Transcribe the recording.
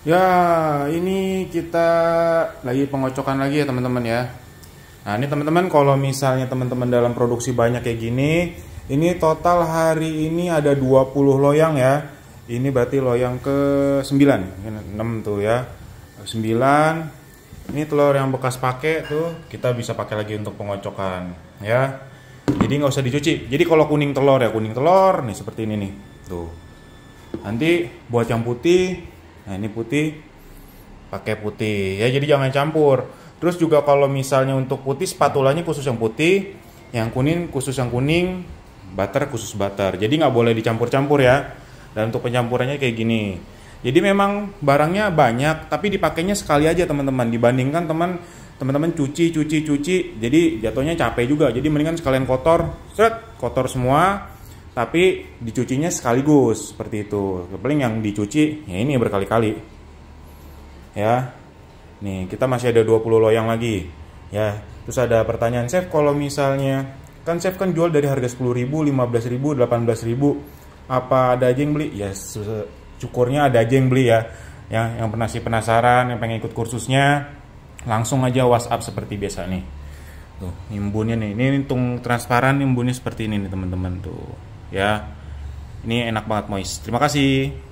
Ya, ini kita lagi pengocokan lagi ya teman-teman ya. Nah, ini teman-teman kalau misalnya teman-teman dalam produksi banyak kayak gini, ini total hari ini ada 20 loyang ya. Ini berarti loyang ke 9, 6 tuh ya. 9. Ini telur yang bekas pakai tuh kita bisa pakai lagi untuk pengocokan ya. Jadi nggak usah dicuci. Jadi kalau kuning telur ya kuning telur nih seperti ini nih. Tuh. Nanti buat yang putih nah ini putih pakai putih ya jadi jangan campur terus juga kalau misalnya untuk putih spatulanya khusus yang putih yang kuning khusus yang kuning butter khusus butter jadi nggak boleh dicampur-campur ya dan untuk pencampurannya kayak gini jadi memang barangnya banyak tapi dipakainya sekali aja teman-teman dibandingkan teman teman-teman cuci cuci cuci jadi jatuhnya capek juga jadi mendingan sekalian kotor seret kotor semua tapi dicucinya sekaligus seperti itu paling yang dicuci ya ini berkali-kali ya nih kita masih ada 20 loyang lagi ya terus ada pertanyaan chef kalau misalnya kan chef kan jual dari harga 10.000 15.000 18.000 apa ada aja yang beli ya syukurnya ada aja yang beli ya ya yang pernah sih penasaran yang pengen ikut kursusnya langsung aja WhatsApp seperti biasa nih tuh imbunnya nih ini untung transparan imbunnya seperti ini nih teman-teman tuh ya ini enak banget moist terima kasih